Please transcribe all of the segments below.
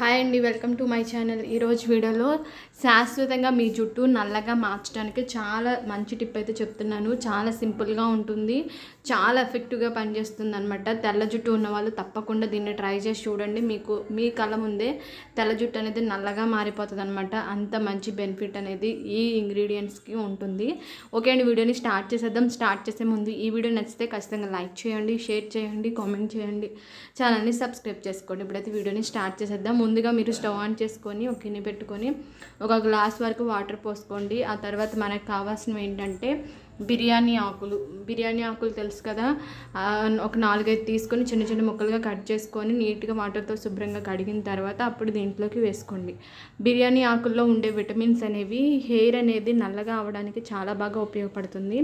hi అండి welcome to my channel ఈరోజు వీడియోలో శాశ్వతంగా మీ జుట్టు నల్లగా మార్చడానికి చాలా మంచి టిప్ అయితే చెప్తున్నాను చాలా సింపుల్గా ఉంటుంది చాలా ఎఫెక్టివ్గా పనిచేస్తుంది అనమాట తెల్ల జుట్టు ఉన్న వాళ్ళు తప్పకుండా దీన్ని ట్రై చేసి చూడండి మీకు మీ కళ ముందే తెల్ల జుట్టు అనేది నల్లగా మారిపోతుంది అనమాట అంత మంచి బెనిఫిట్ అనేది ఈ ఇంగ్రీడియంట్స్కి ఉంటుంది ఓకే అండి వీడియోని స్టార్ట్ చేసేద్దాం స్టార్ట్ చేసే ముందు ఈ వీడియో నచ్చితే ఖచ్చితంగా లైక్ చేయండి షేర్ చేయండి కామెంట్ చేయండి ఛానల్ని సబ్స్క్రైబ్ చేసుకోండి ఇప్పుడైతే వీడియోని స్టార్ట్ చేసేద్దాం ముందుగా మీరు స్టవ్ ఆన్ చేసుకొని ఒక గిన్నె పెట్టుకొని ఒక గ్లాస్ వరకు వాటర్ పోసుకోండి ఆ తర్వాత మనకు కావాల్సినవి ఏంటంటే బిర్యానీ ఆకులు బిర్యానీ ఆకులు తెలుసు కదా ఒక నాలుగైదు తీసుకొని చిన్న చిన్న ముక్కలుగా కట్ చేసుకొని నీట్గా వాటర్తో శుభ్రంగా కడిగిన తర్వాత అప్పుడు దీంట్లోకి వేసుకోండి బిర్యానీ ఆకుల్లో ఉండే విటమిన్స్ అనేవి హెయిర్ అనేది నల్లగా అవడానికి చాలా బాగా ఉపయోగపడుతుంది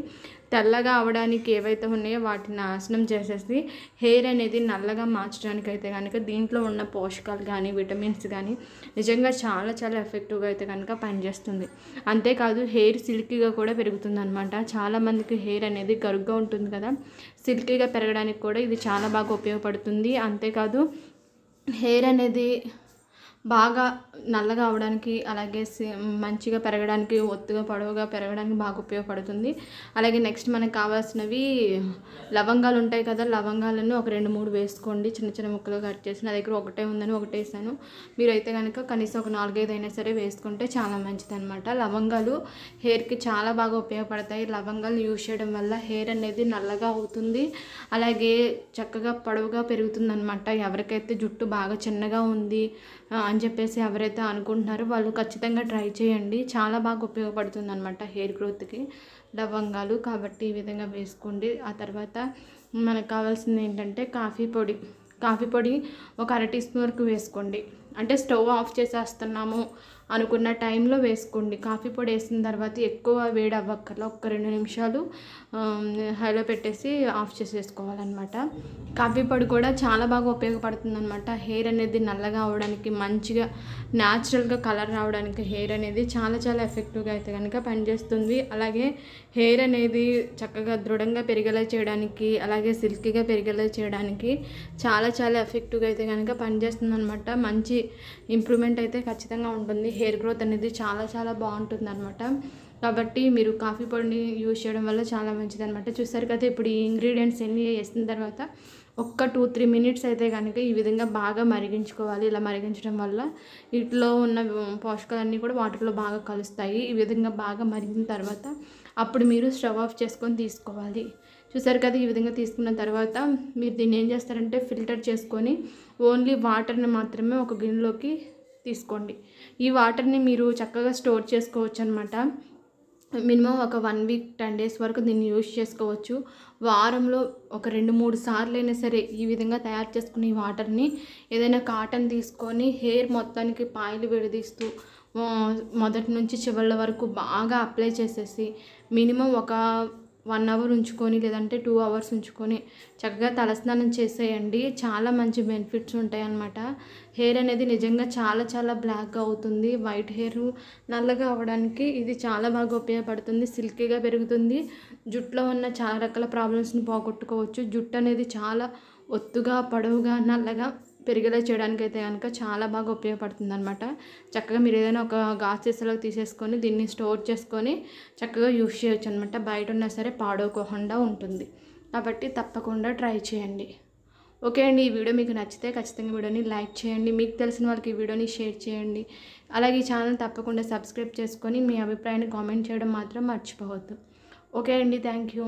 తెల్లగా అవడానికి ఏవైతే ఉన్నాయో వాటిని నాశనం చేసేసి హెయిర్ అనేది నల్లగా మార్చడానికి అయితే కనుక దీంట్లో ఉన్న పోషకాలు కానీ విటమిన్స్ కానీ నిజంగా చాలా చాలా ఎఫెక్టివ్గా అయితే కనుక పనిచేస్తుంది అంతేకాదు హెయిర్ సిల్కీగా కూడా పెరుగుతుంది అనమాట చాలా చాలామందికి హెయిర్ అనేది గరుగ్గా ఉంటుంది కదా సిల్కీగా పెరగడానికి కూడా ఇది చాలా బాగా ఉపయోగపడుతుంది అంతేకాదు హెయిర్ అనేది బాగా నల్లగా అవడానికి అలాగే మంచిగా పెరగడానికి ఒత్తుగా పొడవుగా పెరగడానికి బాగా ఉపయోగపడుతుంది అలాగే నెక్స్ట్ మనకు కావాల్సినవి లవంగాలు ఉంటాయి కదా లవంగాలను ఒక రెండు మూడు వేసుకోండి చిన్న చిన్న ముక్కలు కట్ చేసి నా దగ్గర ఒకటే ఉందని ఒకటే వేసాను మీరైతే కనుక కనీసం ఒక నాలుగైదు అయినా సరే వేసుకుంటే చాలా అనమాట లవంగాలు హెయిర్కి చాలా బాగా ఉపయోగపడతాయి లవంగాలు యూజ్ చేయడం వల్ల హెయిర్ అనేది నల్లగా అవుతుంది అలాగే చక్కగా పొడవుగా పెరుగుతుంది ఎవరికైతే జుట్టు బాగా చిన్నగా ఉంది అని చెప్పేసి ఎవరైతే అనుకుంటున్నారో వాళ్ళు ఖచ్చితంగా ట్రై చేయండి చాలా బాగా ఉపయోగపడుతుంది అనమాట హెయిర్ గ్రోత్కి లవంగాలు కాబట్టి ఈ విధంగా వేసుకోండి ఆ తర్వాత మనకు కావాల్సింది ఏంటంటే కాఫీ పొడి కాఫీ పొడి ఒక అర టీ స్పూన్ వరకు వేసుకోండి అంటే స్టవ్ ఆఫ్ చేసేస్తున్నాము అనుకున్న టైంలో వేసుకోండి కాఫీ పొడి వేసిన తర్వాత ఎక్కువ వేడి అవ్వక్కర్లా ఒక్క రెండు నిమిషాలు హైలో పెట్టేసి ఆఫ్ చేసేసుకోవాలన్నమాట కాఫీ పొడి కూడా చాలా బాగా ఉపయోగపడుతుంది అనమాట హెయిర్ అనేది నల్లగా అవడానికి మంచిగా న్యాచురల్గా కలర్ రావడానికి హెయిర్ అనేది చాలా చాలా ఎఫెక్టివ్గా అయితే కనుక పనిచేస్తుంది అలాగే హెయిర్ అనేది చక్కగా దృఢంగా పెరిగేలా చేయడానికి అలాగే సిల్కీగా పెరిగేలా చేయడానికి చాలా చాలా ఎఫెక్టివ్గా అయితే కనుక పనిచేస్తుంది అనమాట మంచి ఇంప్రూవ్మెంట్ అయితే ఖచ్చితంగా ఉంటుంది హెయిర్ గ్రోత్ అనేది చాలా చాలా బాగుంటుంది అనమాట కాబట్టి మీరు కాఫీ పొడిని యూజ్ చేయడం వల్ల చాలా మంచిది అనమాట చూసారు కదా ఇప్పుడు ఈ ఇంగ్రీడియంట్స్ ఎన్ని వేసిన తర్వాత ఒక్క టూ త్రీ మినిట్స్ అయితే కనుక ఈ విధంగా బాగా మరిగించుకోవాలి ఇలా మరిగించడం వల్ల వీటిలో ఉన్న పోషకాలన్నీ కూడా వాటర్లో బాగా కలుస్తాయి ఈ విధంగా బాగా మరిగిన తర్వాత అప్పుడు మీరు స్టవ్ ఆఫ్ చేసుకొని తీసుకోవాలి చూసారు కదా ఈ విధంగా తీసుకున్న తర్వాత మీరు దీన్ని ఏం చేస్తారంటే ఫిల్టర్ చేసుకొని ఓన్లీ వాటర్ని మాత్రమే ఒక గిన్నెలోకి తీసుకోండి ఈ వాటర్ని మీరు చక్కగా స్టోర్ చేసుకోవచ్చు అనమాట మినిమం ఒక వన్ వీక్ టెన్ డేస్ వరకు దీన్ని యూజ్ చేసుకోవచ్చు వారంలో ఒక రెండు మూడు సార్లు అయినా సరే ఈ విధంగా తయారు చేసుకునే వాటర్ని ఏదైనా కాటన్ తీసుకొని హెయిర్ మొత్తానికి పాయలు విడదీస్తూ మొదటి నుంచి చివరి వరకు బాగా అప్లై చేసేసి మినిమం ఒక వన్ అవర్ ఉంచుకొని లేదంటే టూ అవర్స్ ఉంచుకొని చక్కగా తలస్నానం చేసేయండి చాలా మంచి బెనిఫిట్స్ ఉంటాయన్నమాట హెయిర్ అనేది నిజంగా చాలా చాలా బ్లాక్గా అవుతుంది వైట్ హెయిర్ నల్లగా అవడానికి ఇది చాలా బాగా ఉపయోగపడుతుంది సిల్కీగా పెరుగుతుంది జుట్లో ఉన్న చాలా రకాల ప్రాబ్లమ్స్ని పోగొట్టుకోవచ్చు జుట్టు అనేది చాలా ఒత్తుగా పొడవుగా నల్లగా పెరిగేలా చేయడానికి అయితే కనుక చాలా బాగా ఉపయోగపడుతుంది అనమాట చక్కగా మీరు ఏదైనా ఒక గాజు సీసాలకు తీసేసుకొని దీన్ని స్టోర్ చేసుకొని చక్కగా యూస్ చేయొచ్చు అనమాట బయట ఉన్నా సరే పాడవకోకుండా ఉంటుంది కాబట్టి తప్పకుండా ట్రై చేయండి ఓకే అండి ఈ వీడియో మీకు నచ్చితే ఖచ్చితంగా వీడియోని లైక్ చేయండి మీకు తెలిసిన వాళ్ళకి ఈ వీడియోని షేర్ చేయండి అలాగే ఈ ఛానల్ తప్పకుండా సబ్స్క్రైబ్ చేసుకొని మీ అభిప్రాయాన్ని కామెంట్ చేయడం మాత్రం మర్చిపోవద్దు ఓకే అండి థ్యాంక్ యూ